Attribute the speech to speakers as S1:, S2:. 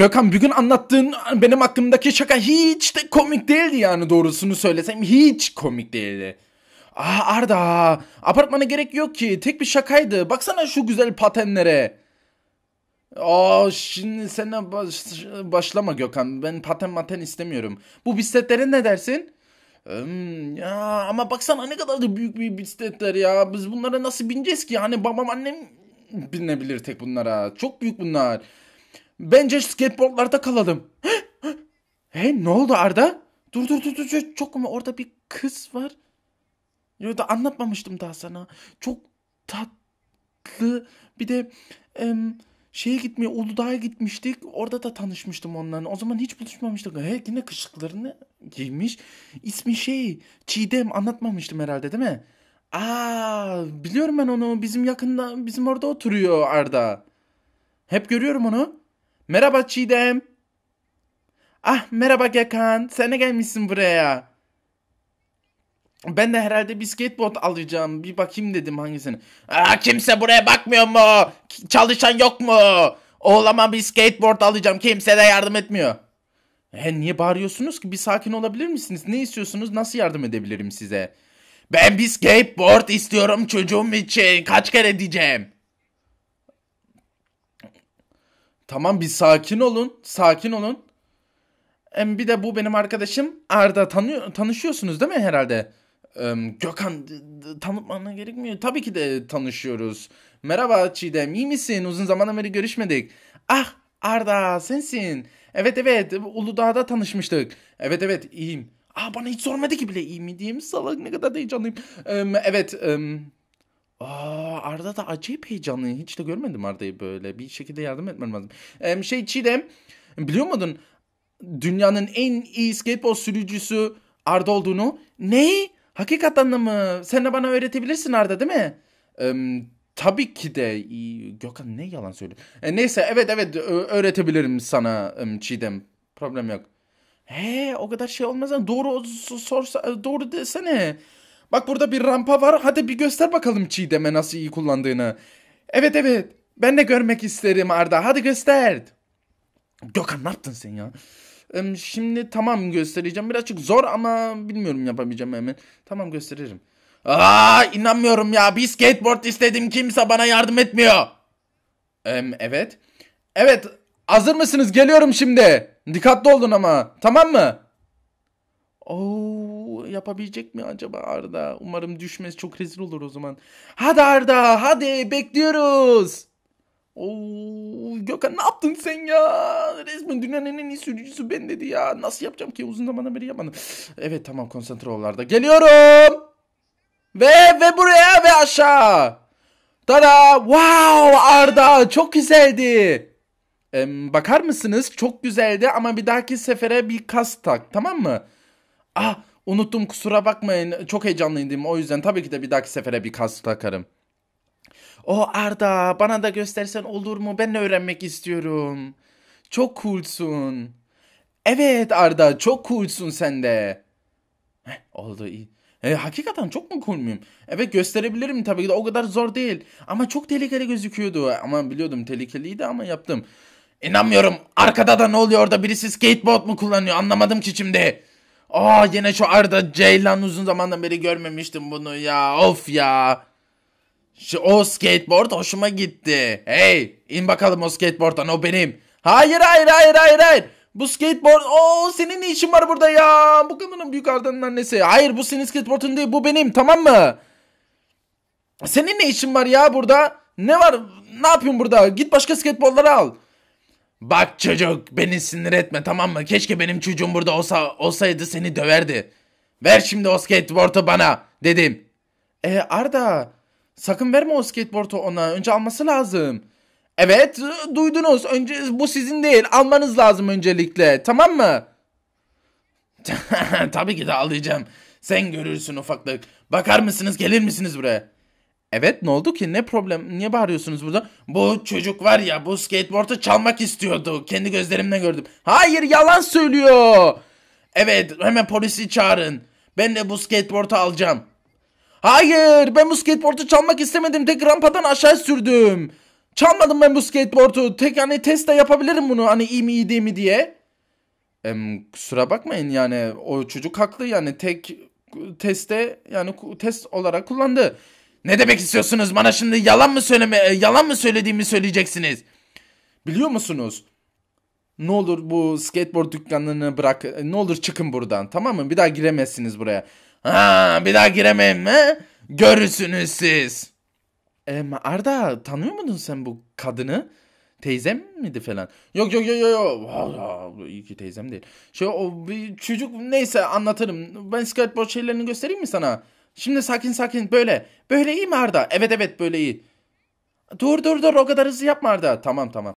S1: Gökhan bugün anlattığın benim hakkımdaki şaka hiç de komik değildi yani doğrusunu söylesem hiç komik değildi. Ah Arda apartmana gerek yok ki tek bir şakaydı baksana şu güzel patenlere. Aa şimdi sana baş, başlama Gökhan ben paten maten istemiyorum. Bu bisikletlere ne dersin? Hmm, ya ama baksana ne kadar da büyük bir bisikletler ya biz bunlara nasıl bineceğiz ki yani babam annem binebilir tek bunlara çok büyük bunlar. Bence skateboardlarda kalalım. He ne oldu Arda? Dur dur dur dur çok mu orada bir kız var. Ya da anlatmamıştım daha sana. Çok tatlı. Bir de em, şeye gitmeye Uludağ'a gitmiştik. Orada da tanışmıştım onlarla. O zaman hiç buluşmamıştık. He yine kışıklarını giymiş. İsmi şey Çiğdem anlatmamıştım herhalde değil mi? Aa biliyorum ben onu. Bizim yakında bizim orada oturuyor Arda. Hep görüyorum onu. Merhaba Çiğdem. Ah merhaba Gökhan. Sen ne gelmişsin buraya? Ben de herhalde bir skateboard alacağım. Bir bakayım dedim hangisini. Aa, kimse buraya bakmıyor mu? Çalışan yok mu? Oğlama bir skateboard alacağım. Kimse de yardım etmiyor. E, niye bağırıyorsunuz ki? Bir sakin olabilir misiniz? Ne istiyorsunuz? Nasıl yardım edebilirim size? Ben bir skateboard istiyorum çocuğum için. Kaç kere diyeceğim? Tamam bir sakin olun. Sakin olun. Hem bir de bu benim arkadaşım Arda tanıyor, tanışıyorsunuz değil mi herhalde? Ee, Gökhan tanıtmana gerekmiyor. Tabii ki de tanışıyoruz. Merhaba Çiğdem iyi misin? Uzun zamandan beri görüşmedik. Ah Arda sensin. Evet evet Uludağ'da tanışmıştık. Evet evet iyiyim. Aa bana hiç sormadı ki bile iyi mi diyeyim salak ne kadar da heyecanlıyım. Ee, evet. Um, Aa Arda da acayip heyecanlı. Hiç de görmedim Arda'yı böyle. Bir şekilde yardım etmem lazım. Ee, şey Çiğdem biliyor muydun dünyanın en iyi skateboard sürücüsü Arda olduğunu? Ne? Hakikaten de Sen de bana öğretebilirsin Arda değil mi? Ee, tabii ki de. Gökhan ne yalan söylüyor. Ee, neyse evet evet öğretebilirim sana Çiğdem. Problem yok. He o kadar şey olmaz. Doğru sorsa, doğru desene. Bak burada bir rampa var. Hadi bir göster bakalım Çiğdem'e nasıl iyi kullandığını. Evet evet. Ben de görmek isterim Arda. Hadi göster. Gökhan ne yaptın sen ya? Şimdi tamam göstereceğim. Birazcık zor ama bilmiyorum yapabileceğim hemen. Tamam gösteririm. Aa inanmıyorum ya. Bir skateboard istedim. Kimse bana yardım etmiyor. Evet. Evet. Hazır mısınız? Geliyorum şimdi. Dikkatli olun ama. Tamam mı? Oo, oh, yapabilecek mi acaba Arda? Umarım düşmez çok rezil olur o zaman. Hadi Arda hadi bekliyoruz. Oo, oh, Gökhan ne yaptın sen ya? Resmen dünyanın en iyi sürücüsü ben dedi ya. Nasıl yapacağım ki? Uzun zamandan beri yapmadım. Evet tamam konsantre ol Arda. Geliyorum. Ve ve buraya ve aşağı. Tada! Wow Arda çok güzeldi. Ee, bakar mısınız? Çok güzeldi ama bir dahaki sefere bir kas tak tamam mı? Ah unuttum kusura bakmayın. Çok heyecanlıydım o yüzden tabii ki de bir dahaki sefere bir kas takarım. O oh Arda bana da göstersen olur mu? Ben de öğrenmek istiyorum. Çok coolsun. Evet Arda çok coolsun sen de. Heh, oldu iyi. E, hakikaten çok mu cool muyum? Evet gösterebilirim tabii ki de o kadar zor değil. Ama çok tehlikeli gözüküyordu. Ama biliyordum tehlikeliydi ama yaptım. İnanmıyorum arkada da ne oluyor orada birisi skateboard mu kullanıyor anlamadım ki şimdi. Aa yine şu Arda Ceylan uzun zamandan beri görmemiştim bunu ya. Of ya. Şu, o skateboard hoşuma gitti. Hey in bakalım o skateboard'dan o benim. Hayır hayır hayır hayır hayır. Bu skateboard o senin ne işin var burada ya? Bu kadının büyük Arda'nın annesi. Hayır bu senin skateboardun değil bu benim tamam mı? Senin ne işin var ya burada? Ne var? Ne yapıyorsun burada? Git başka skateboardları al. Bak çocuk beni sinir etme tamam mı? Keşke benim çocuğum burada olsa, olsaydı seni döverdi. Ver şimdi o skateboard'u bana dedim. E Arda sakın verme o skateboard'u ona. Önce alması lazım. Evet duydunuz. Önce bu sizin değil. Almanız lazım öncelikle. Tamam mı? Tabii ki de alacağım. Sen görürsün ufaklık. Bakar mısınız gelir misiniz buraya? Evet ne oldu ki? Ne problem? Niye bağırıyorsunuz burada? Bu çocuk var ya bu skateboard'u çalmak istiyordu. Kendi gözlerimle gördüm. Hayır yalan söylüyor. Evet hemen polisi çağırın. Ben de bu skateboard'u alacağım. Hayır ben bu skateboard'u çalmak istemedim. Tek rampadan aşağı sürdüm. Çalmadım ben bu skateboard'u. Tek hani test yapabilirim bunu hani iyi mi iyi değil mi diye. Em, kusura bakmayın yani o çocuk haklı yani tek teste yani test olarak kullandı. Ne demek istiyorsunuz? Bana şimdi yalan mı söyleme e, yalan mı söylediğimi söyleyeceksiniz. Biliyor musunuz? Ne olur bu skateboard dükkanlarını bırak. E, ne olur çıkın buradan. Tamam mı? Bir daha giremezsiniz buraya. Ha, bir daha giremem mi? Görürsünüz siz. Ee, Arda tanıyor musun sen bu kadını? Teyzem miydi falan? Yok yok yok yok. Valla iyi ki teyzem değil. Şey o bir çocuk neyse anlatırım. Ben skateboard şeylerini göstereyim mi sana? Şimdi sakin sakin böyle. Böyle iyi mi Arda? Evet evet böyle iyi. Dur dur dur o kadar hızlı yapma Arda. Tamam tamam.